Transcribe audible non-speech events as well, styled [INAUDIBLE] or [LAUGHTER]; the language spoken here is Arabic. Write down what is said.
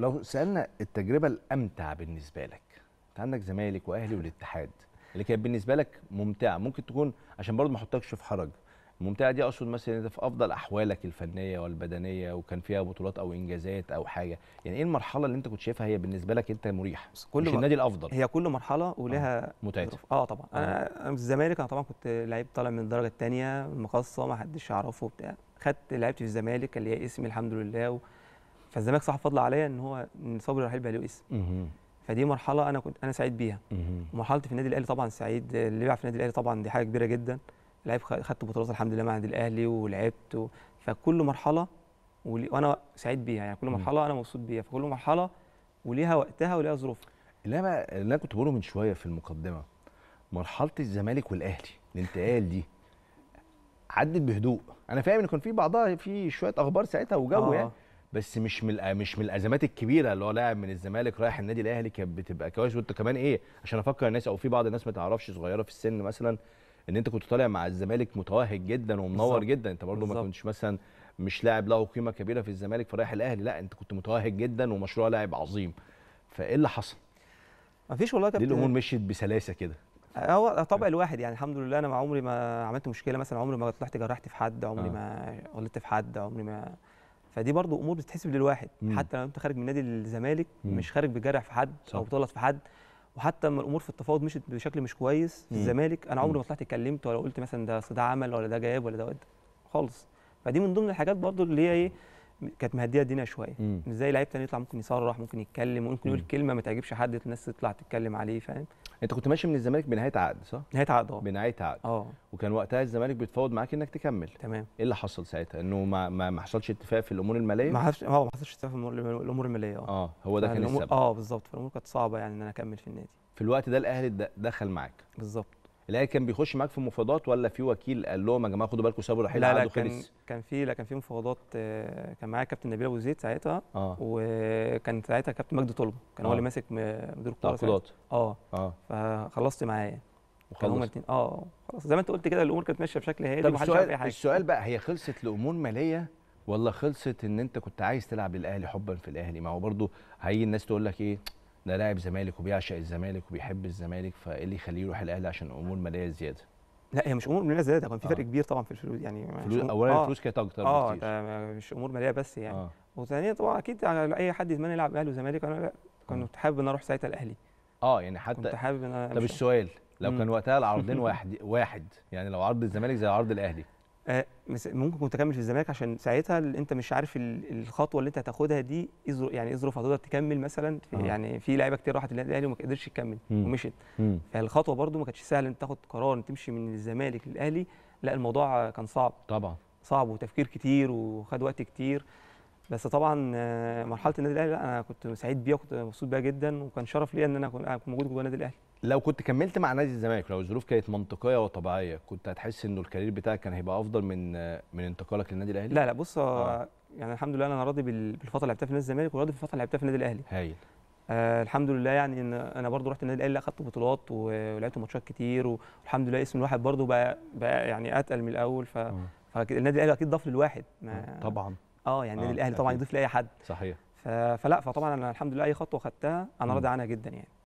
لو سالنا التجربه الامتع بالنسبه لك انت عندك زمالك واهلي والاتحاد اللي كانت بالنسبه لك ممتعه ممكن تكون عشان برضه ما احطكش في حرج الممتعه دي اقصد مثلا انت في افضل احوالك الفنيه والبدنيه وكان فيها بطولات او انجازات او حاجه يعني ايه المرحله اللي انت كنت شايفها هي بالنسبه لك انت مريحه كل مش النادي الافضل هي كل مرحله ولها آه. متعتها اه طبعا آه. انا في الزمالك انا طبعا كنت لعيب طالع من الدرجه الثانيه مقصه ما حدش يعرفه وبتاع خدت لعبت في الزمالك اللي هي اسمي الحمد لله و... فالزمالك صح فضل عليا ان هو ان صبري رحيل بقى له اسم فدي مرحله انا كنت انا سعيد بيها ومرحله في النادي الاهلي طبعا سعيد اللي بيلعب في النادي الاهلي طبعا دي حاجه كبيره جدا لعيب خدت بطولات الحمد لله مع النادي الاهلي ولعبت و... فكل مرحله ولي... وانا سعيد بيها يعني كل مرحله انا مبسوط بيها فكل مرحله وليها وقتها وليها ظروفها اللي انا اللي انا كنت بقوله من شويه في المقدمه مرحله الزمالك والاهلي الانتقال دي عدت بهدوء انا فاهم ان كان في بعضها في شويه اخبار ساعتها وجو آه. يعني بس مش من مش من الازمات الكبيره اللي هو لاعب من الزمالك رايح النادي الاهلي كانت بتبقى كويس وانت كمان ايه عشان افكر الناس او في بعض الناس ما تعرفش صغيره في السن مثلا ان انت كنت طالع مع الزمالك متوهج جدا ومنور بالزبط. جدا انت برضو ما كنتش مثلا مش لاعب له قيمه كبيره في الزمالك فرايح الاهلي لا انت كنت متوهج جدا ومشروع لاعب عظيم فايه اللي حصل؟ ما فيش والله كابتن دي الامور مشيت بسلاسه كده هو طبع الواحد يعني الحمد لله انا مع عمري ما عملت مشكله مثلا عمري ما طلعت جرحت في حد عمري آه. ما غلطت في حد عمري ما فدي برضو امور بتتحسب للواحد مم. حتى لو انت خارج من نادي الزمالك مم. مش خارج بجرح في حد صح. او بتغلط في حد وحتى لما الامور في التفاوض مشت بشكل مش كويس في الزمالك انا عمري ما طلعت اتكلمت ولا قلت مثلا ده ده عمل ولا ده جاب ولا ده ود خالص فدي من ضمن الحاجات برضو اللي هي ايه كانت مهديه الدنيا شويه ازاي لعيب تاني يطلع ممكن يصرح ممكن يتكلم ممكن يقول كلمه ما تعجبش حد الناس تطلع تتكلم عليه فاهم انت كنت ماشي من الزمالك بنهايه عقد صح نهايه عقد اه بنهايه عقد اه وكان وقتها الزمالك بيتفاوض معاك انك تكمل تمام ايه اللي حصل ساعتها انه ما ما, ما حصلش اتفاق في الامور الماليه ما حصلش اه ما حصلش اتفاق في الامور الماليه اه اه هو ده كان السبب اه بالظبط فالامور كانت صعبه يعني ان انا اكمل في النادي في الوقت ده الاهلي دخل معاك بالظبط الاهلي كان بيخش معاك في مفاوضات ولا في وكيل قال لهم يا جماعه خدوا بالكم سابوا رحيل لا لا كان كان في لا كان في مفاوضات آه، كان معايا كابتن نبيل ابو زيد ساعتها آه. وكان ساعتها كابتن مجدي طلبه كان آه. هو اللي ماسك مدير الكوره اه اه فخلصت معايا وخلص اه خلاص زي ما انت قلت كده الامور كانت ماشيه بشكل هادي طب السؤال حاجة. السؤال بقى هي خلصت لامور ماليه ولا خلصت ان انت كنت عايز تلعب للاهلي حبا في الاهلي ما هو برضه هيجي الناس تقول لك ايه ده لاعب زمالك وبيعشق الزمالك وبيحب الزمالك فايه اللي يخليه يروح الاهلي عشان امور ماليه زياده؟ لا هي مش امور ماليه زياده كان في آه. فرق كبير طبعا في الفلوس يعني فلوس اولا آه. الفلوس كانت اكتر اه بكتير. مش امور ماليه بس يعني آه. وثانيا طبعا اكيد على اي حد يتمنى يلعب اهلي وزمالك انا لا كنت آه. حابب ان اروح ساعتها الاهلي اه يعني حتى كنت حابب ان طب السؤال لو كان وقتها العرضين [LAUGHS] واحد واحد يعني لو عرض الزمالك زي عرض الاهلي آه، ممكن كنت اكمل في الزمالك عشان ساعتها انت مش عارف الخطوه اللي انت هتاخدها دي يعني ايه ظروف هتقدر تكمل مثلا في آه. يعني في لعيبه كتير راحت النادي الاهلي وما قدرتش تكمل ومشيت فالخطوه برده ما كانتش سهله انت تاخد قرار تمشي من الزمالك للاهلي لا الموضوع كان صعب طبعا صعب وتفكير كتير وخد وقت كتير بس طبعا آه، مرحله النادي الاهلي لا انا كنت سعيد بيها وكنت مبسوط بيها جدا وكان شرف ليا ان انا اكون موجود جوه النادي الاهلي لو كنت كملت مع نادي الزمالك لو الظروف كانت منطقيه وطبيعيه كنت هتحس انه الكارير بتاعك كان هيبقى افضل من من انتقالك للنادي الاهلي لا لا بص آه. آه. يعني الحمد لله انا راضي بالفتره اللي لعبتها في نادي الزمالك وراضي بالفتره اللي لعبتها في النادي الاهلي هايل آه الحمد لله يعني ان انا برضو رحت النادي الاهلي اخذت بطولات ولعبت ماتشات كتير والحمد لله اسم الواحد برضو بقى, بقى يعني اتقل من الاول ف فالنادي الاهلي اكيد ضاف للواحد ما طبعا اه يعني النادي آه، الاهلي طبعا يضيف لاي حد صحيح فلا فطبعا انا الحمد لله اي خطوه خدتها انا راضي عنها جدا يعني